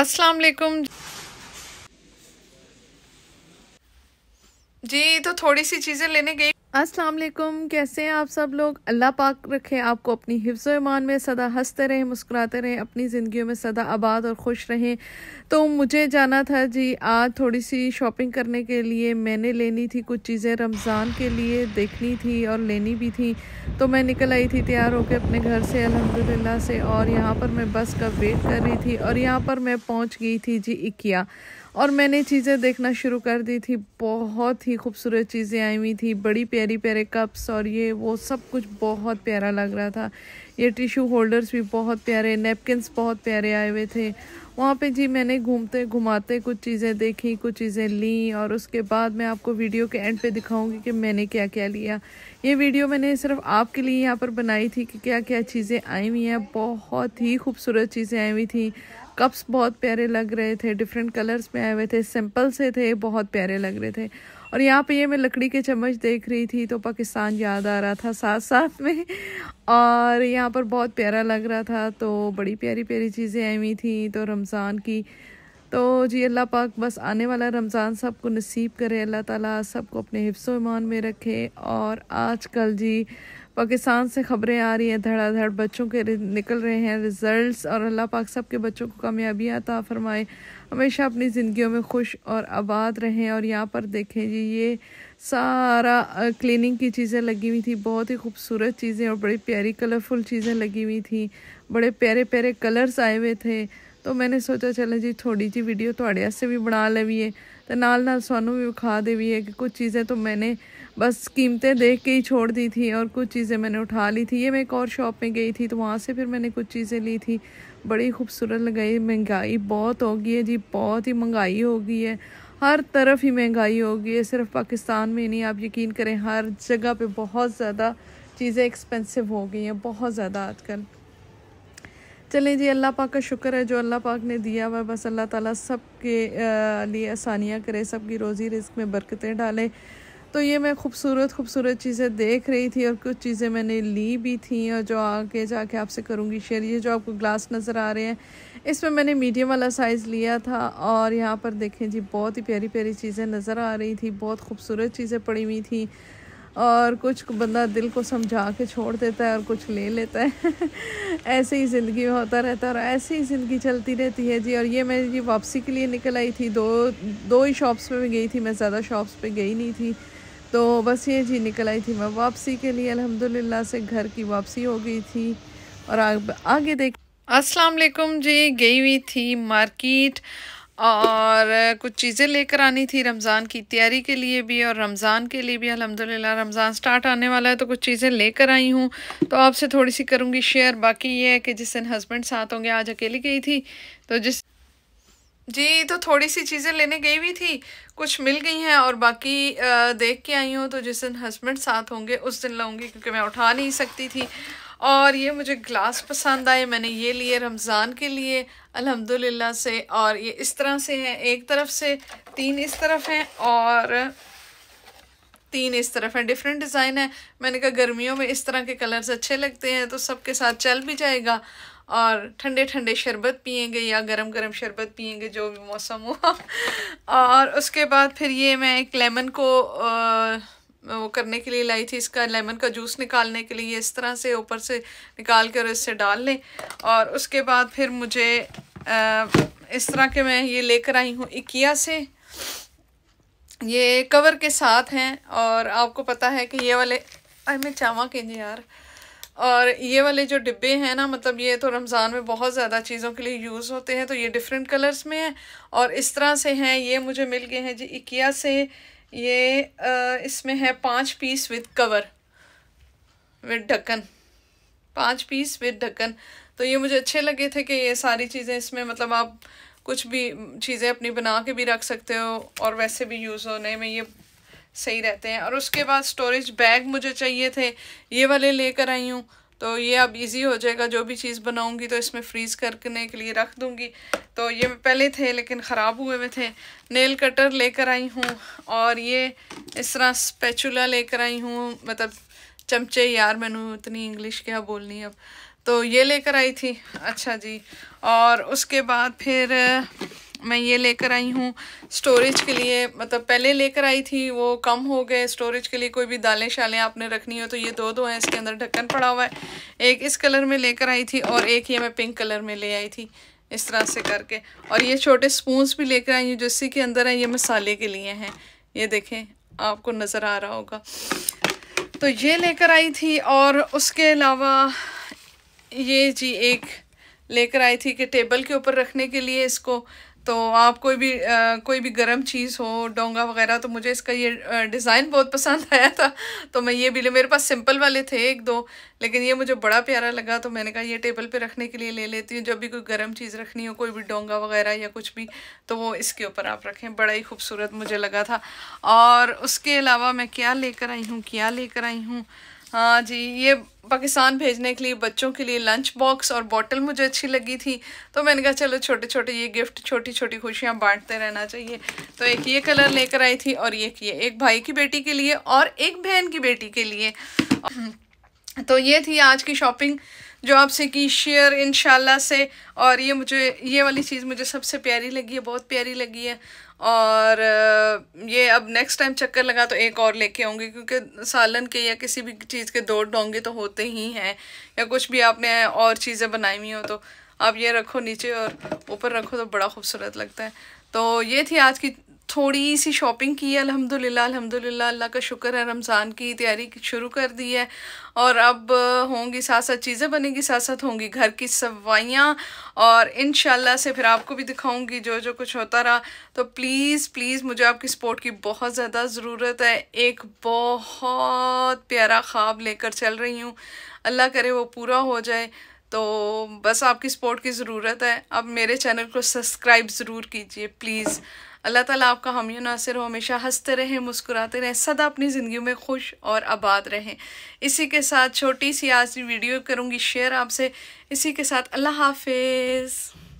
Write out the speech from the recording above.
अस्सलाम वालेकुम जी तो थोड़ी सी चीज़ें लेने गई अस्सलाम वालेकुम कैसे हैं आप सब लोग अल्लाह पाक रखे आपको अपनी हिफ्ज़ ईमान में सदा हंसते रहें मुस्कुराते रहें अपनी ज़िंदगियों में सदा आबाद और खुश रहें तो मुझे जाना था जी आज थोड़ी सी शॉपिंग करने के लिए मैंने लेनी थी कुछ चीज़ें रमज़ान के लिए देखनी थी और लेनी भी थी तो मैं निकल आई थी तैयार होकर अपने घर से अलहमदिल्ला से और यहाँ पर मैं बस का वेट कर रही थी और यहाँ पर मैं पहुँच गई थी जी इक्या और मैंने चीज़ें देखना शुरू कर दी थी बहुत ही खूबसूरत चीज़ें आई हुई थी बड़ी प्यारी प्यारे कप्स और ये वो सब कुछ बहुत प्यारा लग रहा था ये टिशू होल्डर्स भी बहुत प्यारे नेपकिनस बहुत प्यारे आए हुए थे वहाँ पे जी मैंने घूमते घुमाते कुछ चीज़ें देखी कुछ चीज़ें ली और उसके बाद मैं आपको वीडियो के एंड पे दिखाऊंगी कि मैंने क्या क्या लिया ये वीडियो मैंने सिर्फ आपके लिए यहाँ पर बनाई थी कि क्या क्या चीज़ें आई हुई हैं बहुत ही खूबसूरत चीज़ें आई हुई थी कप्स बहुत प्यारे लग रहे थे डिफरेंट कलर्स में आए हुए थे सिंपल से थे बहुत प्यारे लग रहे थे और यहाँ पे ये मैं लकड़ी के चम्मच देख रही थी तो पाकिस्तान याद आ रहा था साथ साथ में और यहाँ पर बहुत प्यारा लग रहा था तो बड़ी प्यारी प्यारी चीज़ें आई हुई थी तो रमज़ान की तो जी अल्लाह पाक बस आने वाला रमज़ान सब को नसीब करे अल्लाह ताला सबको अपने हिफ्स ईमान में रखे और आजकल जी पाकिस्तान से खबरें आ रही हैं धड़ाधड़ बच्चों के निकल रहे हैं रिज़ल्ट और अल्लाह पाक सब के बच्चों को कामयाबी आता फ़रमाए हमेशा अपनी ज़िंदगियों में खुश और आबाद रहें और यहाँ पर देखें जी ये सारा क्लीनिंग की चीज़ें लगी हुई थी बहुत ही खूबसूरत चीज़ें और बड़ी प्यारी कलरफुल चीज़ें लगी हुई थी बड़े प्यारे प्यारे कलर्स आए हुए थे तो मैंने सोचा चलो जी थोड़ी जी वीडियो थोड़े से भी बना लवीए तो नाल नाल सानू भी विखा है कि कुछ चीज़ें तो मैंने बस कीमतें देख के ही छोड़ दी थी और कुछ चीज़ें मैंने उठा ली थी ये मैं एक और शॉप में गई थी तो वहाँ से फिर मैंने कुछ चीज़ें ली थी बड़ी खूबसूरत लगाई महंगाई बहुत हो गई है जी बहुत ही महंगाई हो गई है हर तरफ ही महंगाई हो गई है सिर्फ पाकिस्तान में नहीं आप यकीन करें हर जगह पर बहुत ज़्यादा चीज़ें एक्सपेंसिव हो गई हैं बहुत ज़्यादा आजकल चलें जी अल्लाह पाक का शुक्र है जो अल्लाह पाक ने दिया हुआ बस अल्लाह ताला सब के लिए आसानियाँ करे सब की रोज़ी रिस्क में बरकतें डाले तो ये मैं खूबसूरत खूबसूरत चीज़ें देख रही थी और कुछ चीज़ें मैंने ली भी थी और जो आगे जाके आपसे करूँगी शेयर ये जो आपको ग्लास नज़र आ रहे हैं इसमें मैंने मीडियम वाला साइज़ लिया था और यहाँ पर देखें जी बहुत ही प्यारी प्यारी चीज़ें नज़र आ रही थी बहुत खूबसूरत चीज़ें पड़ी हुई थी और कुछ बंदा दिल को समझा के छोड़ देता है और कुछ ले लेता है ऐसे ही ज़िंदगी में होता रहता है और ऐसे ही ज़िंदगी चलती रहती है जी और ये मैं ये वापसी के लिए निकल आई थी दो दो ही शॉप्स पे गई थी मैं ज़्यादा शॉप्स पे गई नहीं थी तो बस ये जी निकल आई थी मैं वापसी के लिए अल्हम्दुलिल्लाह से घर की वापसी हो गई थी और आ, आगे देख अस्सलाम वालेकुम जी गई हुई थी मार्केट और कुछ चीज़ें लेकर आनी थी रमज़ान की तैयारी के लिए भी और रमज़ान के लिए भी अल्हम्दुलिल्लाह रमज़ान स्टार्ट आने वाला है तो कुछ चीज़ें लेकर आई हूँ तो आपसे थोड़ी सी करूँगी शेयर बाकी ये है कि जिस दिन हस्बैंड साथ होंगे आज अकेली गई थी तो जिस जी तो थोड़ी सी चीज़ें लेने गई भी थी कुछ मिल गई हैं और बाकी आ, देख के आई हूँ तो जिस दिन हस्बैंड साथ होंगे उस दिन लाऊंगी क्योंकि मैं उठा नहीं सकती थी और ये मुझे ग्लास पसंद आए मैंने ये लिए रमज़ान के लिए अल्हम्दुलिल्लाह से और ये इस तरह से हैं एक तरफ से तीन इस तरफ हैं और तीन इस तरफ हैं डिफरेंट डिज़ाइन है मैंने कहा गर्मियों में इस तरह के कलर्स अच्छे लगते हैं तो सबके साथ चल भी जाएगा और ठंडे ठंडे शरबत पियेंगे या गरम गरम शरबत पियेंगे जो भी मौसम हुआ और उसके बाद फिर ये मैं एक लेमन को आ, वो करने के लिए लाई थी इसका लेमन का जूस निकालने के लिए इस तरह से ऊपर से निकाल कर इससे डाल लें और उसके बाद फिर मुझे आ, इस तरह के मैं ये लेकर आई हूँ इकिया से ये कवर के साथ हैं और आपको पता है कि ये वाले आई मैं चावा के यार और ये वाले जो डिब्बे हैं ना मतलब ये तो रमज़ान में बहुत ज़्यादा चीज़ों के लिए यूज़ होते हैं तो ये डिफरेंट कलर्स में हैं और इस तरह से हैं ये मुझे मिल गए हैं जी इकिया से ये इसमें है पाँच पीस विद कवर विद ढक्कन पाँच पीस विद ढक्कन तो ये मुझे अच्छे लगे थे कि ये सारी चीज़ें इसमें मतलब आप कुछ भी चीज़ें अपनी बना के भी रख सकते हो और वैसे भी यूज़ होने में ये सही रहते हैं और उसके बाद स्टोरेज बैग मुझे चाहिए थे ये वाले लेकर आई हूँ तो ये अब इजी हो जाएगा जो भी चीज़ बनाऊंगी तो इसमें फ्रीज़ करने के लिए रख दूंगी तो ये पहले थे लेकिन ख़राब हुए हुए थे नेल कटर लेकर आई हूँ और ये इस तरह स्पैचुला लेकर आई हूँ मतलब चमचे यार मैंने इतनी इंग्लिश क्या बोलनी अब तो ये लेकर आई थी अच्छा जी और उसके बाद फिर मैं ये लेकर आई हूँ स्टोरेज के लिए मतलब पहले लेकर आई थी वो कम हो गए स्टोरेज के लिए कोई भी दालें शालें आपने रखनी हो तो ये दो दो हैं इसके अंदर ढक्कन पड़ा हुआ है एक इस कलर में लेकर आई थी और एक ये मैं पिंक कलर में ले आई थी इस तरह से करके और ये छोटे स्पूंस भी लेकर आई हूँ जो इसी के अंदर है ये मसाले के लिए हैं ये देखें आपको नज़र आ रहा होगा तो ये लेकर आई थी और उसके अलावा ये जी एक लेकर आई थी कि टेबल के ऊपर रखने के लिए इसको तो आप कोई भी आ, कोई भी गर्म चीज़ हो डोंगा वगैरह तो मुझे इसका ये डिज़ाइन बहुत पसंद आया था तो मैं ये भी ले मेरे पास सिंपल वाले थे एक दो लेकिन ये मुझे बड़ा प्यारा लगा तो मैंने कहा ये टेबल पे रखने के लिए ले लेती हूँ जब भी कोई गर्म चीज़ रखनी हो कोई भी डोंगा वगैरह या कुछ भी तो वो इसके ऊपर आप रखें बड़ा ही खूबसूरत मुझे लगा था और उसके अलावा मैं क्या लेकर आई हूँ क्या लेकर आई हूँ हाँ जी ये पाकिस्तान भेजने के लिए बच्चों के लिए लंच बॉक्स और बॉटल मुझे अच्छी लगी थी तो मैंने कहा चलो छोटे छोटे ये गिफ्ट छोटी छोटी खुशियाँ बांटते रहना चाहिए तो एक ये कलर लेकर आई थी और ये ये एक भाई की बेटी के लिए और एक बहन की बेटी के लिए तो ये थी आज की शॉपिंग जो आपसे की शेयर इन से और ये मुझे ये वाली चीज़ मुझे सबसे प्यारी लगी है बहुत प्यारी लगी है और ये अब नेक्स्ट टाइम चक्कर लगा तो एक और लेके आऊँगी क्योंकि सालन के या किसी भी चीज़ के दो डोंगे तो होते ही हैं या कुछ भी आपने और चीज़ें बनाई हुई हो तो आप ये रखो नीचे और ऊपर रखो तो बड़ा खूबसूरत लगता है तो ये थी आज की थोड़ी सी शॉपिंग की है अलहमदिल्ला अलहमदिल्ला अल्लाह का शुक्र है रमज़ान की तैयारी शुरू कर दी है और अब होंगी साथ साथ चीज़ें बनेगी साथ साथ होंगी घर की सवाइयाँ और इन से फिर आपको भी दिखाऊंगी जो जो कुछ होता रहा तो प्लीज़ प्लीज़ मुझे आपकी सपोर्ट की बहुत ज़्यादा ज़रूरत है एक बहुत प्यारा ख्वाब लेकर चल रही हूँ अल्लाह करे वो पूरा हो जाए तो बस आपकी सपोर्ट की ज़रूरत है अब मेरे चैनल को सब्सक्राइब ज़रूर कीजिए प्लीज़ अल्लाह ताला आपका हम नासिर हो हमेशा हंसते रहें मुस्कुराते रहें सदा अपनी ज़िंदगी में खुश और आबाद रहें इसी के साथ छोटी सी आज वीडियो करूँगी शेयर आपसे इसी के साथ अल्लाह हाफिज़